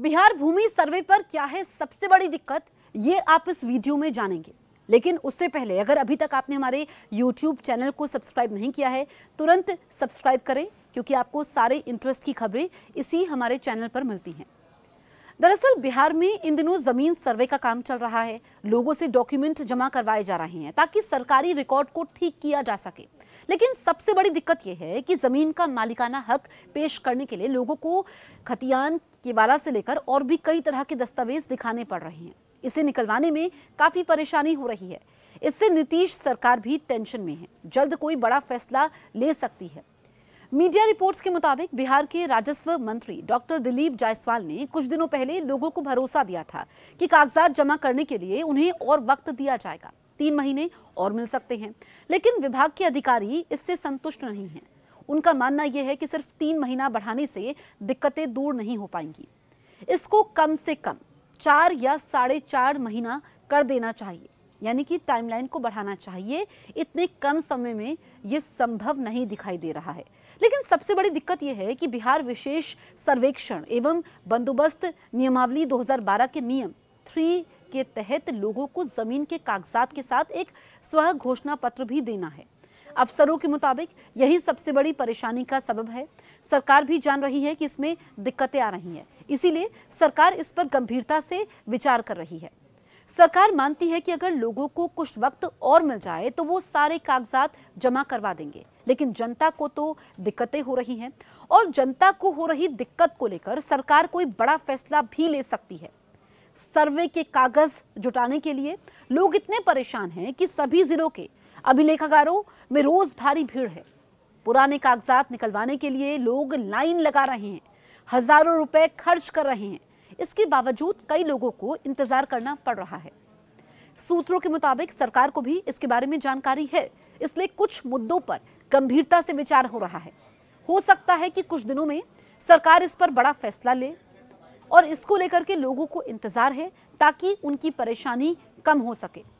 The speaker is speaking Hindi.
बिहार भूमि सर्वे पर क्या है सबसे बड़ी दिक्कत ये आप इस वीडियो में जानेंगे लेकिन उससे पहले अगर अभी तक आपने हमारे YouTube चैनल को सब्सक्राइब नहीं किया है तुरंत सब्सक्राइब करें क्योंकि आपको सारे इंटरेस्ट की खबरें इसी हमारे चैनल पर मिलती हैं दरअसल बिहार में इन दिनों जमीन सर्वे का काम चल रहा है लोगों से डॉक्यूमेंट जमा करवाए जा रहे हैं ताकि सरकारी रिकॉर्ड को ठीक किया जा सके लेकिन सबसे बड़ी दिक्कत यह है कि जमीन का मालिकाना हक पेश करने के लिए लोगों को खतियान के वाला से लेकर और भी कई तरह के दस्तावेज दिखाने पड़ रहे हैं इसे निकलवाने में काफी परेशानी हो रही है इससे नीतीश सरकार भी टेंशन में है जल्द कोई बड़ा फैसला ले सकती है मीडिया रिपोर्ट्स के मुताबिक बिहार के राजस्व मंत्री डॉक्टर दिलीप जायसवाल ने कुछ दिनों पहले लोगों को भरोसा दिया था कि कागजात जमा करने के लिए उन्हें और वक्त दिया जाएगा तीन महीने और मिल सकते हैं लेकिन विभाग के अधिकारी इससे संतुष्ट नहीं हैं उनका मानना यह है कि सिर्फ तीन महीना बढ़ाने से दिक्कतें दूर नहीं हो पाएंगी इसको कम से कम चार या साढ़े चार महीना कर देना चाहिए यानी कि टाइमलाइन को बढ़ाना चाहिए इतने कम समय में ये संभव नहीं दिखाई दे रहा है लेकिन सबसे बड़ी दिक्कत यह है कि बिहार विशेष सर्वेक्षण एवं बंदोबस्त नियमावली 2012 के नियम थ्री के तहत लोगों को जमीन के कागजात के साथ एक स्व घोषणा पत्र भी देना है अफसरों के मुताबिक यही सबसे बड़ी परेशानी का सबब है सरकार भी जान रही है कि इसमें दिक्कतें आ रही हैं इसीलिए सरकार इस पर गंभीरता से विचार कर रही है सरकार मानती है कि अगर लोगों को कुछ वक्त और मिल जाए तो वो सारे कागजात जमा करवा देंगे लेकिन जनता को तो दिक्कतें हो रही हैं और जनता को हो रही दिक्कत को लेकर सरकार कोई बड़ा फैसला भी ले सकती है सर्वे के कागज जुटाने के लिए लोग इतने परेशान हैं कि सभी जिलों के अभिलेखागारों में रोज भारी भीड़ है पुराने कागजात निकलवाने के लिए लोग लाइन लगा रहे हैं हजारों रुपए खर्च कर रहे हैं इसके बावजूद कई लोगों को इंतजार करना पड़ रहा है सूत्रों के मुताबिक सरकार को भी इसके बारे में जानकारी है इसलिए कुछ मुद्दों पर गंभीरता से विचार हो रहा है हो सकता है कि कुछ दिनों में सरकार इस पर बड़ा फैसला ले और इसको लेकर के लोगों को इंतजार है ताकि उनकी परेशानी कम हो सके